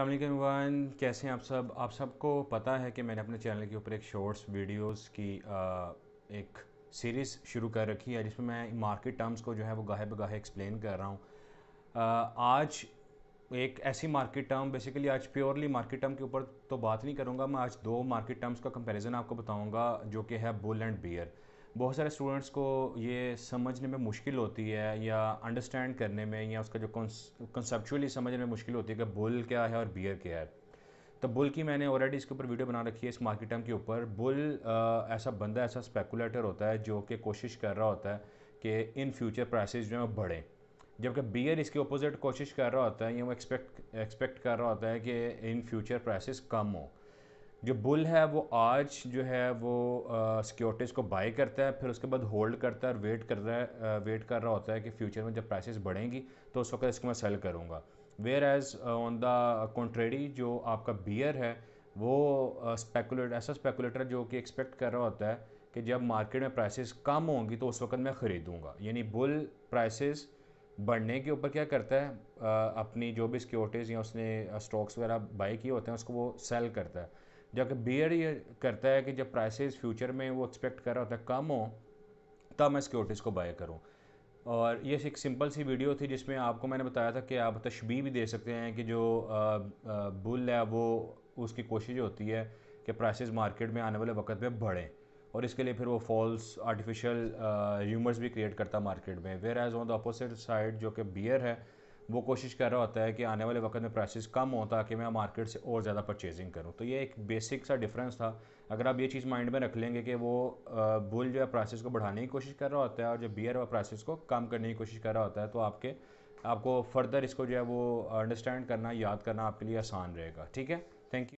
अल्लाम वन कैसे हैं आप सब आप सबको पता है कि मैंने अपने चैनल के ऊपर एक शॉर्ट्स वीडियोस की आ, एक सीरीज़ शुरू कर रखी है जिसमें मैं मार्केट टर्म्स को जो है वो गाहे बगाहे एक्सप्लेन कर रहा हूँ आज एक ऐसी मार्केट टर्म बेसिकली आज प्योरली मार्केट टर्म के ऊपर तो बात नहीं करूँगा मैं आज दो मार्केट टर्म्स का कंपेरिजन आपको बताऊँगा जो कि है बुल एंड बियर बहुत सारे स्टूडेंट्स को ये समझने में मुश्किल होती है या अंडरस्टैंड करने में या उसका जो कंसेप्चुअली समझने में मुश्किल होती है कि बुल क्या है और बियर क्या है तो बुल की मैंने ऑलरेडी इसके ऊपर वीडियो बना रखी है इस मार्केट टर्म के ऊपर बुल ऐसा बंदा ऐसा स्पेकुलेटर होता है जो कि कोशिश कर रहा होता है कि इन फ्यूचर प्राइसेस जो है वो बढ़ें जबकि बियर इसके अपोजिट कोशिश कर रहा होता है या वो एक्सपेक्ट एक्सपेक्ट कर रहा होता है कि इन फ्यूचर प्राइसेस कम हों जो बुल है वो आज जो है वो सिक्योरिटीज़ को बाई करता है फिर उसके बाद होल्ड करता है और वेट कर रहा है वेट कर रहा होता है कि फ्यूचर में जब प्राइसेस बढ़ेंगी तो उस वक्त इसको मैं सेल करूँगा whereas on the contrary जो आपका बियर है वो स्पेकुलेट ऐसा स्पेकुलेटर जो कि एक्सपेक्ट कर रहा होता है कि जब मार्केट में प्राइसेस कम होंगी तो उस वक्त मैं ख़रीदूँगा यानी बुल प्राइसेस बढ़ने के ऊपर क्या करता है आ, अपनी जो भी सिक्योरिटीज़ या उसने स्टॉक्स वगैरह बाई किए होते हैं उसको वो सेल करता है जबकि बियर ये करता है कि जब प्राइसेस फ्यूचर में वो एक्सपेक्ट कर रहा होता है कम हो तब मैं सिक्योरिटीज़ को बाय करूँ और ये एक सिंपल सी वीडियो थी जिसमें आपको मैंने बताया था कि आप तशबी भी दे सकते हैं कि जो बुल है वो उसकी कोशिश होती है कि प्राइसेस मार्केट में आने वाले वक्त में बढ़ें और इसके लिए फिर वो फॉल्स आर्टिफिशियल ह्यूमर्स भी क्रिएट करता मार्केट में whereas on the opposite side जो कि बियर है वो कोशिश कर रहा होता है कि आने वाले वक्त में प्राइसेस कम हो ताकि मैं मार्केट से और ज़्यादा परचेजिंग करूँ तो ये एक बेसिक सा डिफरेंस था अगर आप ये चीज़ माइंड में रख लेंगे कि वो बुल जो है प्राइसेस को बढ़ाने की कोशिश कर रहा होता है और जो बियर वह प्राइसेस को कम करने की कोशिश कर रहा होता है तो आपके आपको फर्दर इसको जो है वो अंडरस्टैंड करना याद करना आपके लिए आसान रहेगा ठीक है थैंक यू